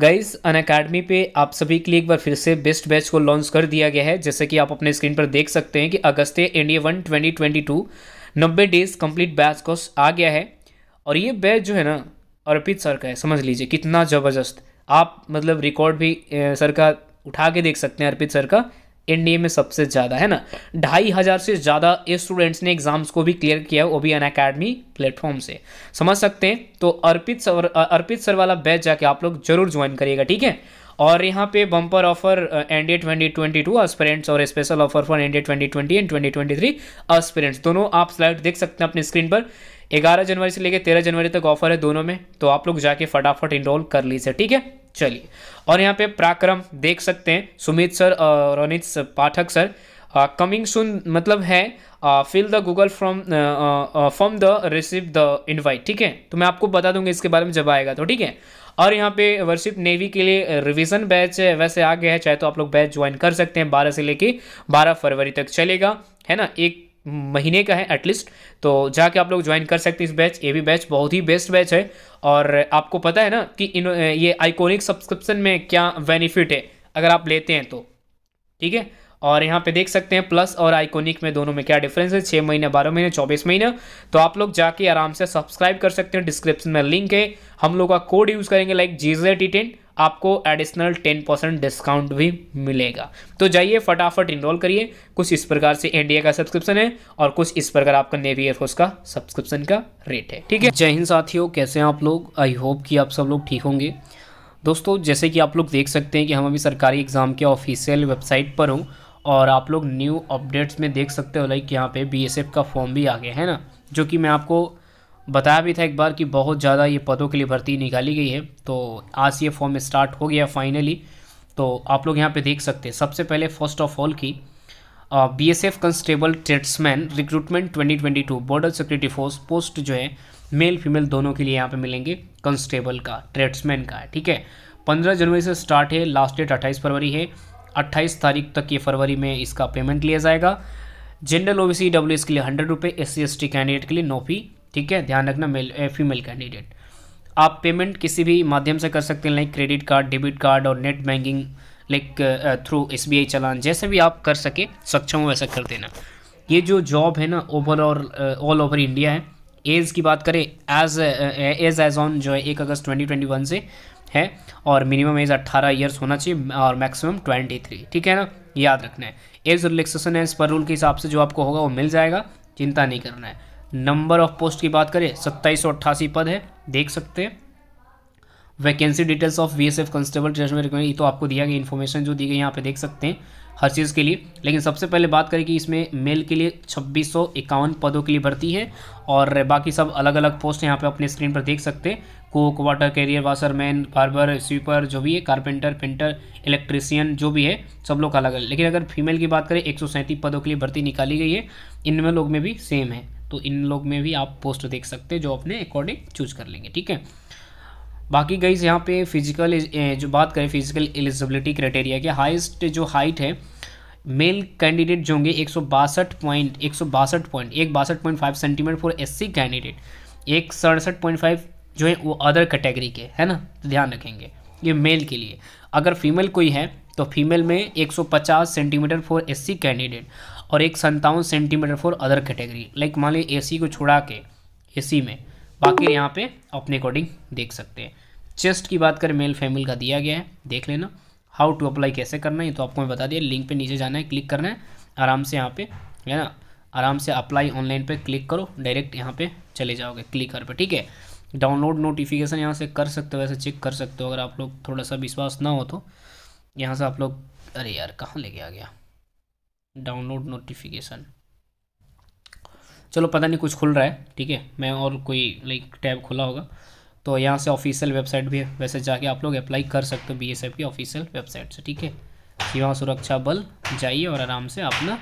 guys अन academy पे आप सभी के लिए एक बार फिर से बेस्ट बैच को लॉन्च कर दिया गया है जैसे कि आप अपने स्क्रीन पर देख सकते हैं कि अगस्त India one twenty twenty two नब्बे डेज कंप्लीट बैच कोर्स आ गया है और ये बैच जो है ना अर्पित सर का है समझ लीजिए कितना ज़बरदस्त आप मतलब रिकॉर्ड भी सर का उठा के देख सकते हैं अर्पित सर का एनडीए में सबसे ज़्यादा है ना ढाई हज़ार से ज़्यादा स्टूडेंट्स ने एग्जाम्स को भी क्लियर किया है वो भी अन अकेडमी प्लेटफॉर्म से समझ सकते हैं तो अर्पित सर अर्पित सर वाला बैच जाके आप लोग जरूर ज्वाइन करिएगा ठीक है और यहाँ पे bumper offer NDA twenty twenty two aspirants और special offer for NDA twenty twenty and twenty twenty three aspirants दोनों आप स्लाइड देख सकते हैं अपनी स्क्रीन पर ग्यारह जनवरी से लेकर तेरह जनवरी तक ऑफर है दोनों में तो आप लोग जाके फटाफट इनरोल कर लीजिए ठीक है चलिए और यहाँ पे प्राक्रम देख सकते हैं Sumit sir Ronit Pathak sir coming soon मतलब है fill the Google from from the receive the invite ठीक है तो मैं आपको बता दूंगा इसके बारे में जब आएगा तो ठीक है और यहाँ पे वर्शिप नेवी के लिए रिवीजन बैच वैसे आ गया है चाहे तो आप लोग बैच ज्वाइन कर सकते हैं 12 से लेके 12 फरवरी तक चलेगा है ना एक महीने का है एटलीस्ट तो जाके आप लोग ज्वाइन कर सकते हैं इस बैच ये भी बैच बहुत ही बेस्ट बैच है और आपको पता है ना कि इन ये आइकोनिक सब्सक्रिप्शन में क्या बेनिफिट है अगर आप लेते हैं तो ठीक है और यहाँ पे देख सकते हैं प्लस और आइकोनिक में दोनों में क्या डिफरेंस है छः महीने बारह महीने चौबीस महीने तो आप लोग जाके आराम से सब्सक्राइब कर सकते हैं डिस्क्रिप्शन में लिंक है हम लोग का कोड यूज़ करेंगे लाइक जी टी टेन आपको एडिशनल टेन परसेंट डिस्काउंट भी मिलेगा तो जाइए फटाफट इनरोल करिए कुछ इस प्रकार से इंडिया का सब्सक्रिप्शन है और कुछ इस प्रकार आपका नेवी एयरफोर्स का सब्सक्रिप्शन का रेट है ठीक है जय हिंद साथियों कैसे हैं आप लोग आई होप कि आप सब लोग ठीक होंगे दोस्तों जैसे कि आप लोग देख सकते हैं कि हम अभी सरकारी एग्ज़ाम के ऑफिशियल वेबसाइट पर हूँ और आप लोग न्यू अपडेट्स में देख सकते हो लाइक यहाँ पे बीएसएफ का फॉर्म भी आ गया है ना जो कि मैं आपको बताया भी था एक बार कि बहुत ज़्यादा ये पदों के लिए भर्ती निकाली गई है तो आज ये फॉर्म स्टार्ट हो गया फाइनली तो आप लोग यहाँ पे देख सकते हैं सबसे पहले फर्स्ट ऑफ ऑल की B S F constable tradesman recruitment 2022 border security force post जो है मेल फीमेल दोनों के लिए यहाँ पे मिलेंगे कंस्टेबल का ट्रेड्समैन का ठीक है पंद्रह जनवरी से स्टार्ट है लास्ट डेट अट्ठाईस फरवरी है अट्ठाईस तारीख तक ये फरवरी में इसका पेमेंट लिया जाएगा general O B C W S के लिए हंड्रेड रुपये S C S T candidate के लिए नौ फी ठीक है ध्यान रखना मेल फीमेल कैंडिडेट आप पेमेंट किसी भी माध्यम से कर सकते हैं like credit card debit card और net banking like through S चलान जैसे भी आप कर सके सक्षम हो वैसा कर देना ये जो जॉब है ना ओवरऑल ऑल ओवर इंडिया है एज की बात करें एज एज एज ऑन जो है एक अगस्त 2021 से है और मिनिमम एज 18 इयर्स होना चाहिए और मैक्सिमम 23 ठीक है ना याद रखना है age relaxation as per rule के हिसाब से जो आपको होगा वो मिल जाएगा चिंता नहीं करना है नंबर ऑफ पोस्ट की बात करें सत्ताईस सौ अट्ठासी पद है देख सकते हैं vacancy details of B S F constable tradesman ये तो आपको दिया गया इन्फॉर्मेशन जो दी गई यहाँ पे देख सकते हैं हर चीज़ के लिए लेकिन सबसे पहले बात करें कि इसमें मेल के लिए छब्बीस पदों के लिए भर्ती है और बाकी सब अलग अलग पोस्ट यहाँ पे अपने स्क्रीन पर देख सकते हैं cook water carrier washerman barber sweeper जो भी है कारपेंटर पेंटर इलेक्ट्रिशियन जो भी है सब लोग अलग अलग लेकिन अगर फीमेल की बात करें एक पदों के लिए भर्ती निकाली गई है इनमें लोग में भी सेम है तो इन लोग में भी आप पोस्ट देख सकते हैं जो अपने अकॉर्डिंग चूज कर लेंगे ठीक है बाकी गईज यहाँ पे फिजिकल जो बात करें फिजिकल एलिजिबिलिटी क्राइटेरिया के हाइस्ट जो हाइट है मेल कैंडिडेट जो होंगे एक सौ बासठ पॉइंट एक सौ बासठ पॉइंट एक बासठ point five centimetre for S C candidate एक सड़सठ पॉइंट फाइव जो है वो अदर कैटेगरी के है ना तो ध्यान रखेंगे ये मेल के लिए अगर फीमेल कोई है तो फीमेल में 150 सेंटीमीटर फॉर एससी कैंडिडेट और एक संतावन centimetre for other category like मान ली ए को छुड़ा के ए में बाकी यहाँ पे अपने अकॉर्डिंग देख सकते हैं चेस्ट की बात करें मेल फेमेल का दिया गया है देख लेना हाउ टू अप्लाई कैसे करना है ये तो आपको मैं बता दिया लिंक पे नीचे जाना है क्लिक करना है आराम से यहाँ पे है ना आराम से अप्लाई ऑनलाइन पे क्लिक करो डायरेक्ट यहाँ पे चले जाओगे क्लिक कर पे ठीक है डाउनलोड नोटिफिकेशन यहाँ से कर सकते हो वैसे चेक कर सकते हो अगर आप लोग थोड़ा सा विश्वास ना हो तो यहाँ से आप लोग अरे यार कहाँ लेके आ गया डाउनलोड नोटिफिकेशन चलो पता नहीं कुछ खुल रहा है ठीक है मैं और कोई लाइक टैब खुला होगा तो यहाँ से ऑफिशियल वेबसाइट भी है वैसे जाके आप लोग अप्लाई कर सकते हो बी एस एफ की ऑफिशियल वेबसाइट से ठीक है सीमा सुरक्षा बल जाइए और आराम से अपना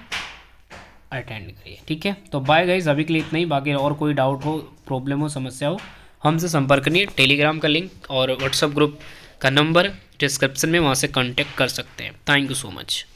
अटेंड करिए ठीक है तो बाय गाइज अभी के लिए इतना ही बाकी और कोई डाउट हो प्रॉब्लम हो समस्या हो हमसे संपर्क करिए टेलीग्राम का लिंक और व्हाट्सअप ग्रुप का नंबर डिस्क्रिप्शन में वहाँ से कॉन्टेक्ट कर सकते हैं थैंक यू सो मच